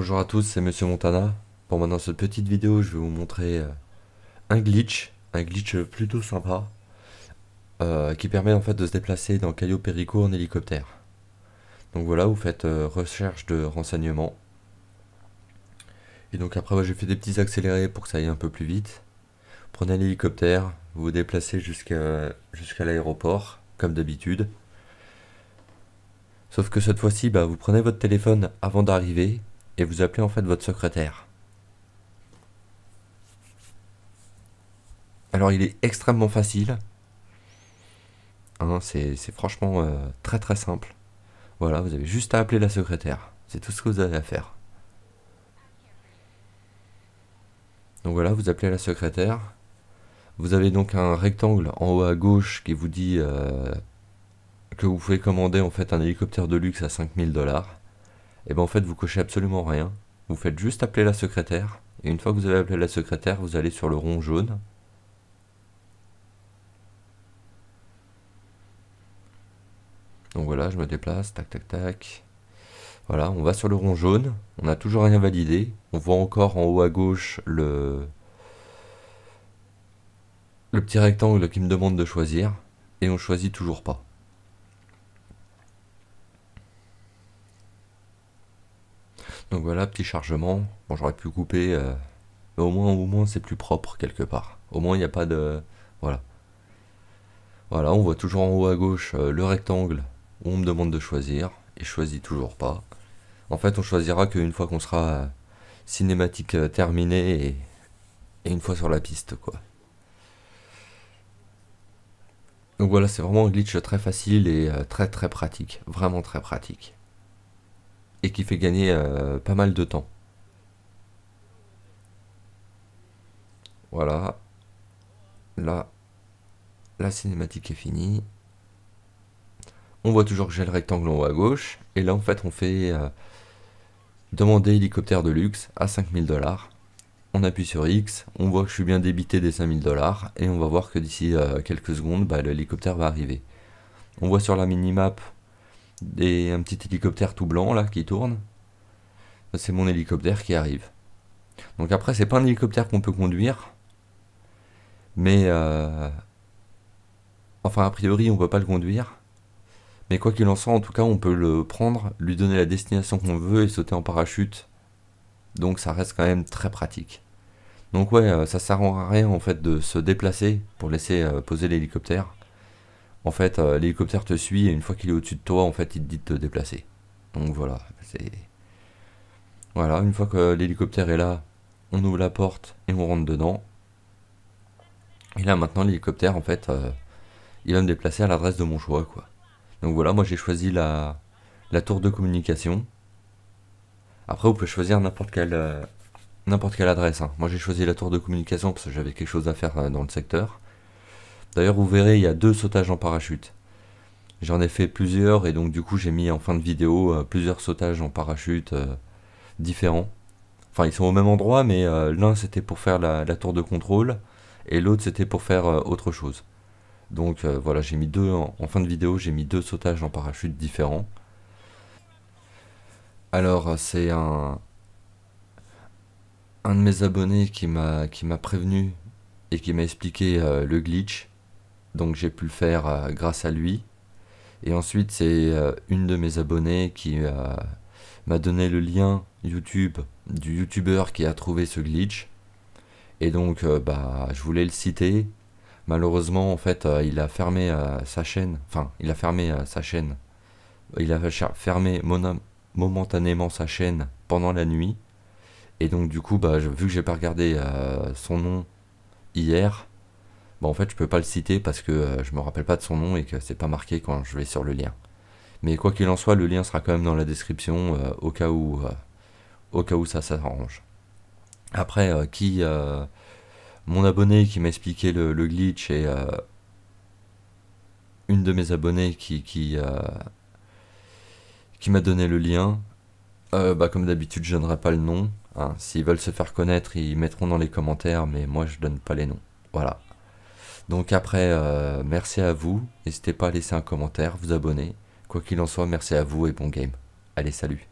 Bonjour à tous, c'est Monsieur Montana. Pour maintenant cette petite vidéo, je vais vous montrer euh, un glitch, un glitch plutôt sympa, euh, qui permet en fait de se déplacer dans Caillou Perico en hélicoptère. Donc voilà, vous faites euh, recherche de renseignements. Et donc après, j'ai fait des petits accélérés pour que ça aille un peu plus vite. Prenez l'hélicoptère, vous vous déplacez jusqu'à l'aéroport, comme d'habitude. Sauf que cette fois-ci, bah, vous prenez votre téléphone avant d'arriver et vous appelez en fait votre secrétaire. Alors il est extrêmement facile. Hein, c'est franchement euh, très très simple. Voilà, vous avez juste à appeler la secrétaire. C'est tout ce que vous avez à faire. Donc voilà, vous appelez la secrétaire. Vous avez donc un rectangle en haut à gauche qui vous dit euh, que vous pouvez commander en fait un hélicoptère de luxe à 5000 dollars et eh bien en fait vous cochez absolument rien. Vous faites juste appeler la secrétaire, et une fois que vous avez appelé la secrétaire, vous allez sur le rond jaune. Donc voilà, je me déplace, tac tac tac. Voilà, on va sur le rond jaune, on n'a toujours rien validé. On voit encore en haut à gauche le, le petit rectangle qui me demande de choisir, et on choisit toujours pas. Donc voilà, petit chargement. Bon, j'aurais pu couper, euh, mais au moins, au moins c'est plus propre quelque part. Au moins, il n'y a pas de... Voilà. Voilà, on voit toujours en haut à gauche euh, le rectangle où on me demande de choisir, et je choisis toujours pas. En fait, on choisira qu'une fois qu'on sera euh, cinématique terminée et, et une fois sur la piste, quoi. Donc voilà, c'est vraiment un glitch très facile et très très pratique, vraiment très pratique et qui fait gagner euh, pas mal de temps. Voilà. Là, la cinématique est finie. On voit toujours que j'ai le rectangle en haut à gauche. Et là, en fait, on fait euh, demander hélicoptère de luxe à 5000 dollars. On appuie sur X, on voit que je suis bien débité des 5000 dollars. Et on va voir que d'ici euh, quelques secondes, bah, l'hélicoptère va arriver. On voit sur la minimap et un petit hélicoptère tout blanc là qui tourne. C'est mon hélicoptère qui arrive. Donc après, c'est pas un hélicoptère qu'on peut conduire, mais euh, enfin a priori, on peut pas le conduire. Mais quoi qu'il en soit, en tout cas, on peut le prendre, lui donner la destination qu'on veut et sauter en parachute. Donc ça reste quand même très pratique. Donc ouais, euh, ça sert à rien en fait de se déplacer pour laisser euh, poser l'hélicoptère en fait, euh, l'hélicoptère te suit et une fois qu'il est au-dessus de toi, en fait, il te dit de te déplacer. Donc voilà, c'est. Voilà, une fois que l'hélicoptère est là, on ouvre la porte et on rentre dedans. Et là, maintenant, l'hélicoptère, en fait, euh, il va me déplacer à l'adresse de mon choix, quoi. Donc voilà, moi j'ai choisi la, la tour de communication. Après, vous pouvez choisir n'importe quelle, euh, n'importe quelle adresse. Hein. Moi j'ai choisi la tour de communication parce que j'avais quelque chose à faire dans le secteur. D'ailleurs, vous verrez, il y a deux sautages en parachute. J'en ai fait plusieurs et donc du coup j'ai mis en fin de vidéo euh, plusieurs sautages en parachute euh, différents. Enfin ils sont au même endroit mais euh, l'un c'était pour faire la, tour de contrôle et l'autre c'était pour faire autre chose. Donc voilà j'ai mis deux en, fin de vidéo j'ai mis deux sautages en parachute différents. Alors c'est un un de mes abonnés qui m'a qui m'a prévenu et qui m'a expliqué le glitch donc j'ai pu le faire euh, grâce à lui. Et ensuite, c'est euh, une de mes abonnées qui euh, m'a donné le lien YouTube du youtubeur qui a trouvé ce glitch. Et donc, bah, je voulais le citer. Malheureusement, en fait, il a fermé sa chaîne. Enfin, il a fermé sa chaîne. Il a fermé momentanément sa chaîne pendant la nuit. Et donc, du coup, bah, vu que j'ai pas regardé son nom hier, Bon, bah, en fait, je peux pas le citer parce que je euh, je me rappelle pas de son nom et que c'est pas marqué quand je vais sur le lien. Mais quoi qu'il en soit, le lien sera quand même dans la description euh, au cas où, euh, au cas où ça s'arrange. Après, qui mon abonné qui m'a expliqué le, glitch et une de mes abonnées qui qui, qui m'a donné le lien. bah, comme d'habitude, je donnerai pas le nom. Hein. S'ils veulent se faire connaître, ils mettront dans les commentaires, mais moi je donne pas les noms. Voilà. Donc après, euh, merci à vous. N'hésitez pas à laisser un commentaire, vous abonner. Quoi qu'il en soit, merci à vous et bon game. Allez, salut.